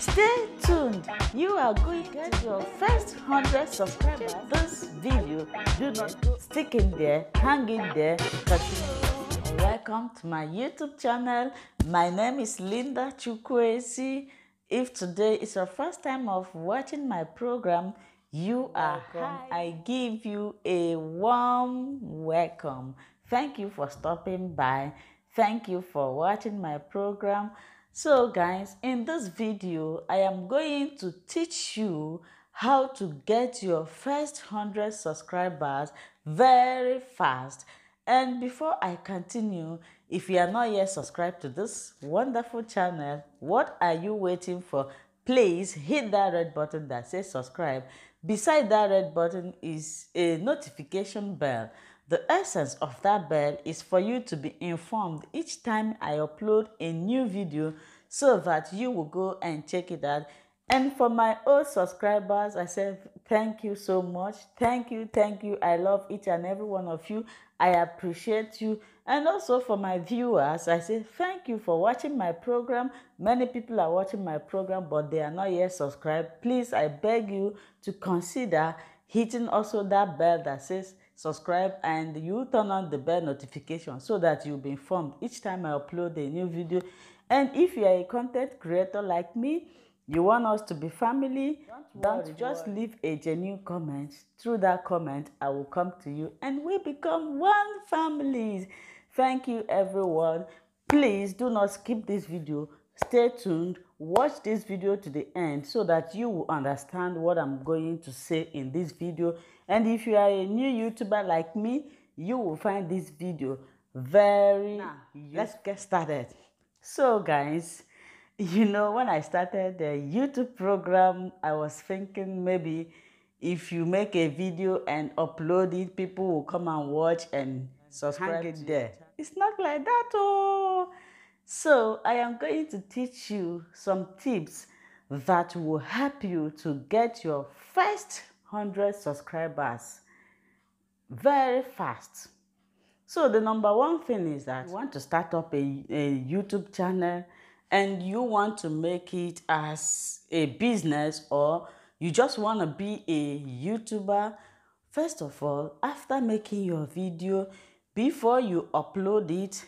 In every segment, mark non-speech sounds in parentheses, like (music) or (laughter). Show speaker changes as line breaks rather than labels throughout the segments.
Stay tuned. You are going to get your first 100 subscribers. This video, do not stick in there, hang in there, continue. Welcome to my YouTube channel. My name is Linda Chukwesi. If today is your first time of watching my program, you are welcome. I give you a warm welcome. Thank you for stopping by. Thank you for watching my program. So guys, in this video, I am going to teach you how to get your first 100 subscribers very fast. And before I continue, if you are not yet subscribed to this wonderful channel, what are you waiting for? Please hit that red button that says subscribe. Beside that red button is a notification bell The essence of that bell is for you to be informed each time I upload a new video so that you will go and check it out. And for my old subscribers, I said thank you so much. Thank you, thank you. I love each and every one of you. I appreciate you. And also for my viewers, I say thank you for watching my program. Many people are watching my program, but they are not yet subscribed. Please, I beg you to consider hitting also that bell that says subscribe and you turn on the bell notification so that you'll be informed each time I upload a new video. And if you are a content creator like me, you want us to be family, don't, don't worry, just worry. leave a genuine comment. Through that comment, I will come to you and we become one family. Thank you everyone. Please do not skip this video. Stay tuned. Watch this video to the end so that you will understand what I'm going to say in this video And if you are a new YouTuber like me, you will find this video very nah, Let's get started. So guys, (laughs) you know, when I started the YouTube program, I was thinking maybe if you make a video and upload it, people will come and watch and subscribe it there. It's not like that, oh! So I am going to teach you some tips that will help you to get your first 100 subscribers very fast. So the number one thing is that you want to start up a, a YouTube channel and you want to make it as a business or you just want to be a YouTuber, first of all, after making your video, before you upload it,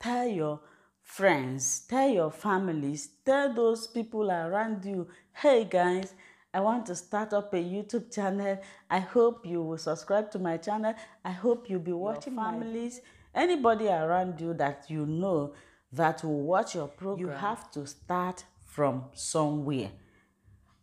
tell your friends, tell your families, tell those people around you, hey guys, I want to start up a YouTube channel. I hope you will subscribe to my channel. I hope you'll be watching your families. My... Anybody around you that you know that will watch your program. You have to start from somewhere.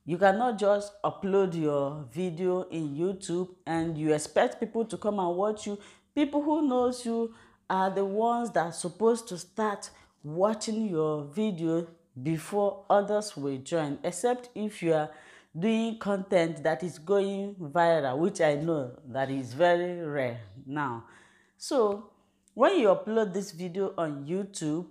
You cannot just upload your video in YouTube and you expect people to come and watch you. People who knows you are the ones that are supposed to start watching your video before others will join, except if you are doing content that is going viral, which I know that is very rare now. So when you upload this video on YouTube,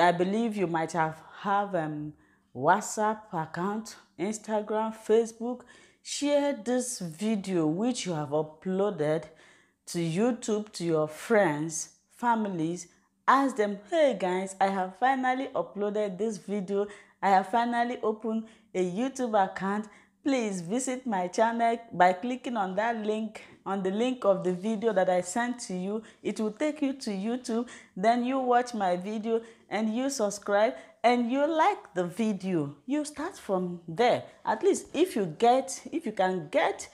I believe you might have have um, WhatsApp account, Instagram, Facebook. Share this video which you have uploaded to YouTube to your friends, families. Ask them, hey guys, I have finally uploaded this video I have finally opened a YouTube account. Please visit my channel by clicking on that link on the link of the video that I sent to you. It will take you to YouTube. Then you watch my video and you subscribe and you like the video. You start from there. At least if you get, if you can get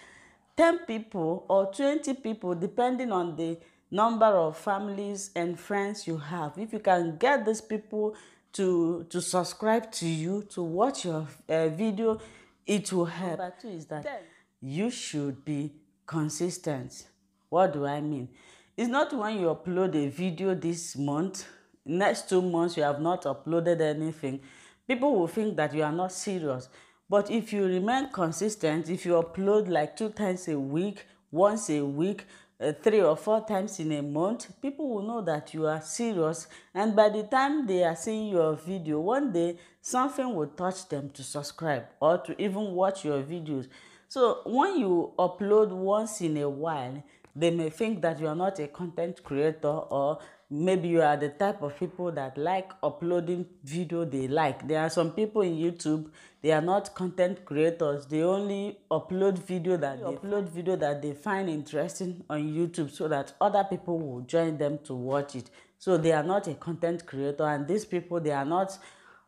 10 people or 20 people, depending on the number of families and friends you have. If you can get these people to to subscribe to you to watch your uh, video it will help number two is that Ten. you should be consistent what do i mean it's not when you upload a video this month next two months you have not uploaded anything people will think that you are not serious but if you remain consistent if you upload like two times a week once a week Uh, three or four times in a month people will know that you are serious and by the time they are seeing your video one day something will touch them to subscribe or to even watch your videos so when you upload once in a while they may think that you are not a content creator or maybe you are the type of people that like uploading video they like there are some people in youtube they are not content creators they only upload video that they upload video that they find interesting on youtube so that other people will join them to watch it so they are not a content creator and these people they are not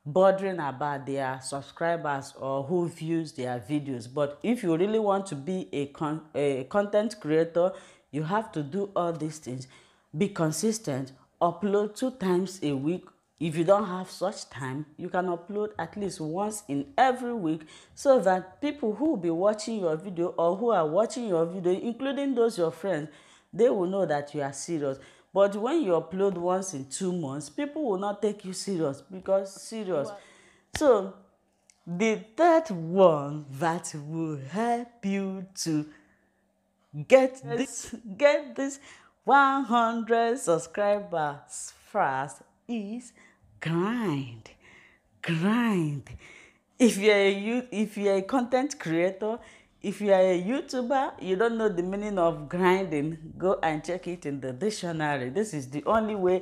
bothering about their subscribers or who views their videos but if you really want to be a, con a content creator you have to do all these things be consistent upload two times a week if you don't have such time you can upload at least once in every week so that people who will be watching your video or who are watching your video including those your friends they will know that you are serious but when you upload once in two months people will not take you serious because serious wow. so the third one that will help you to get this get this 100 subscribers first is grind grind if you're a you if you're a content creator if you are a youtuber you don't know the meaning of grinding go and check it in the dictionary this is the only way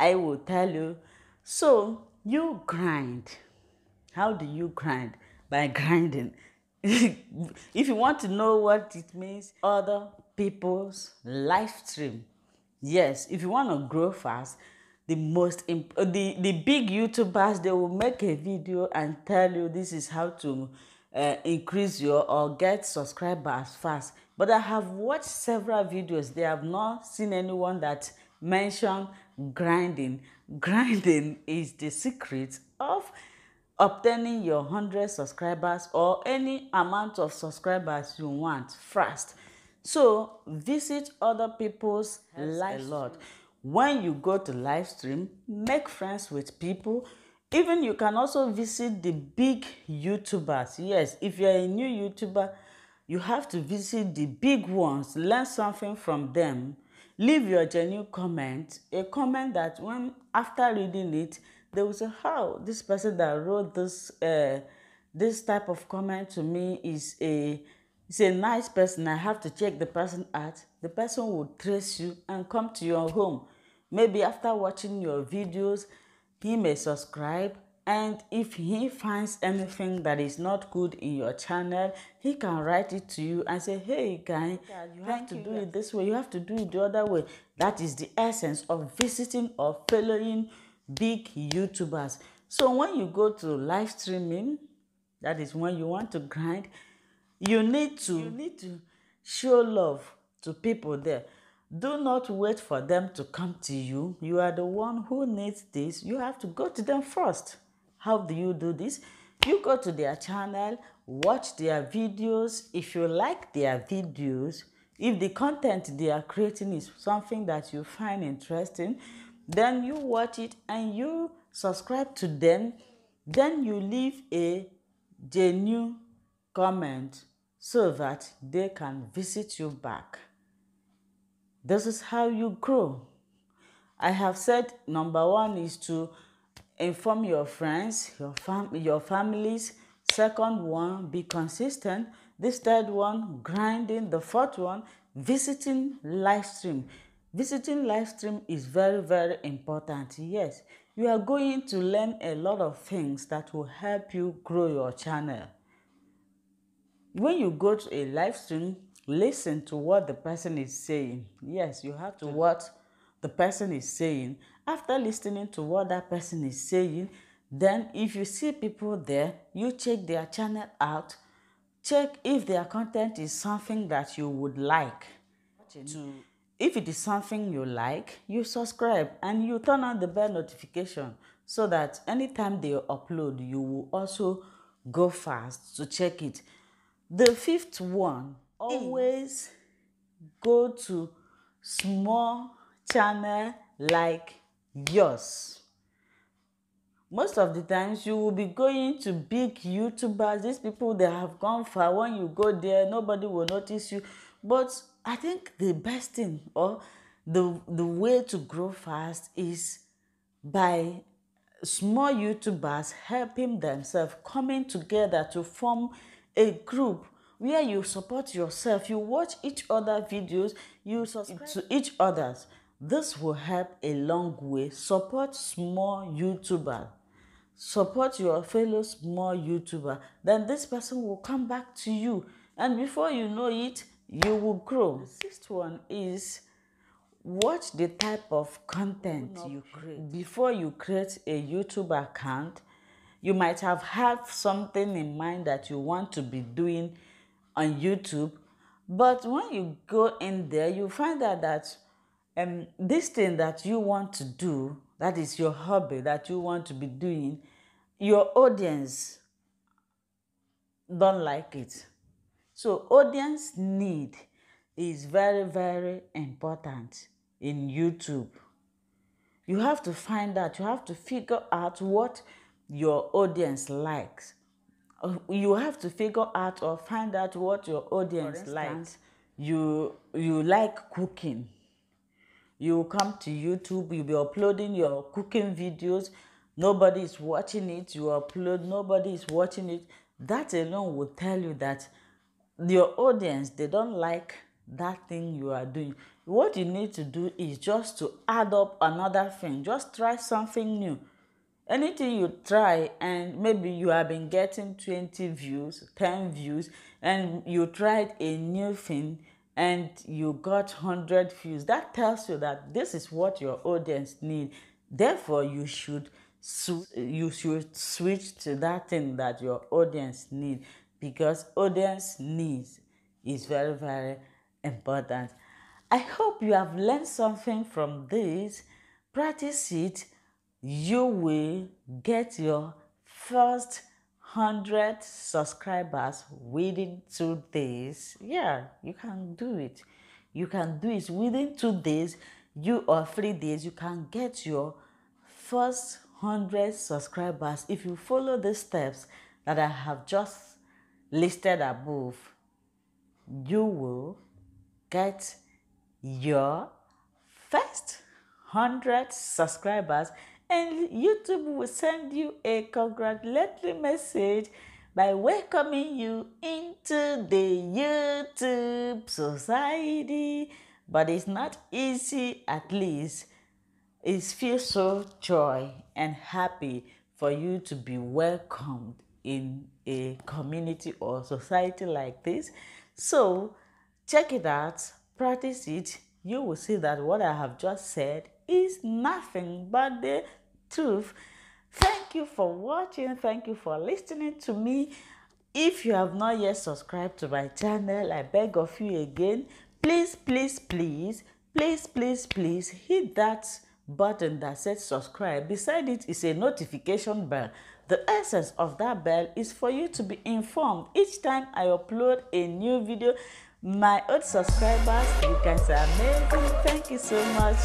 i will tell you so you grind how do you grind by grinding (laughs) if you want to know what it means order people's live stream. Yes, if you want to grow fast, the most imp- uh, the the big YouTubers they will make a video and tell you this is how to uh, increase your or get subscribers fast. But I have watched several videos. They have not seen anyone that mentioned grinding. Grinding is the secret of obtaining your 100 subscribers or any amount of subscribers you want fast. So visit other people's lives a lot. When you go to live stream, make friends with people. Even you can also visit the big YouTubers. Yes, if you're a new YouTuber, you have to visit the big ones, learn something from them. Leave your genuine comment, a comment that when after reading it, they will say, "How this person that wrote this uh, this type of comment to me is a It's a nice person. I have to check the person out. The person will trace you and come to your home. Maybe after watching your videos, he may subscribe. And if he finds anything that is not good in your channel, he can write it to you and say, hey guy, yeah, you have to you do it this way, you have to do it the other way. That is the essence of visiting or following big YouTubers. So when you go to live streaming, that is when you want to grind, you need to you need to show love to people there do not wait for them to come to you you are the one who needs this you have to go to them first how do you do this you go to their channel watch their videos if you like their videos if the content they are creating is something that you find interesting then you watch it and you subscribe to them then you leave a genuine comment so that they can visit you back. This is how you grow. I have said number one is to inform your friends, your, fam your families. Second one, be consistent. This third one, grinding. The fourth one, visiting live stream. Visiting live stream is very, very important. Yes, you are going to learn a lot of things that will help you grow your channel. when you go to a live stream, listen to what the person is saying. Yes, you have to what the person is saying. After listening to what that person is saying, then if you see people there, you check their channel out. Check if their content is something that you would like. To, if it is something you like, you subscribe and you turn on the bell notification so that anytime they upload, you will also go fast to check it. The fifth one, hmm. always go to small channel like yours. Most of the times you will be going to big YouTubers, these people they have gone far. When you go there, nobody will notice you. But I think the best thing or the the way to grow fast is by small YouTubers helping themselves, coming together to form a group where you support yourself, you watch each other videos, you subscribe to each others. This will help a long way. Support small YouTuber. Support your fellow small YouTuber. Then this person will come back to you. And before you know it, you will grow. The sixth one is watch the type of content you create. Before you create a YouTube account, You might have had something in mind that you want to be doing on YouTube, but when you go in there, you find out that um, this thing that you want to do, that is your hobby that you want to be doing, your audience don't like it. So, audience need is very, very important in YouTube. You have to find out, you have to figure out what your audience likes you have to figure out or find out what your audience likes you you like cooking you come to youtube you be uploading your cooking videos nobody is watching it you upload nobody is watching it that alone will tell you that your audience they don't like that thing you are doing what you need to do is just to add up another thing just try something new anything you try and maybe you have been getting 20 views 10 views and you tried a new thing and you got 100 views that tells you that this is what your audience need therefore you should you should switch to that thing that your audience need because audience needs is very very important i hope you have learned something from this practice it you will get your first 100 subscribers within two days. Yeah, you can do it. You can do it within two days, you or three days. You can get your first 100 subscribers if you follow the steps that I have just listed above. You will get your first 100 subscribers and YouTube will send you a congratulatory message by welcoming you into the YouTube society. But it's not easy, at least. It feels so joy and happy for you to be welcomed in a community or society like this. So, check it out, practice it. You will see that what I have just said is nothing but the truth. Thank you for watching. Thank you for listening to me. If you have not yet subscribed to my channel, I beg of you again, please, please, please, please, please, please hit that button that says subscribe. Beside it is a notification bell. The essence of that bell is for you to be informed each time I upload a new video. My old subscribers, you guys are amazing. Thank you so much.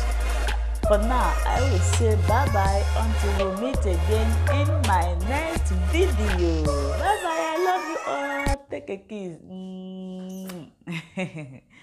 For now, I will say bye-bye until we meet again in my next video. Bye-bye. I love you all. Take a kiss. Mm. (laughs)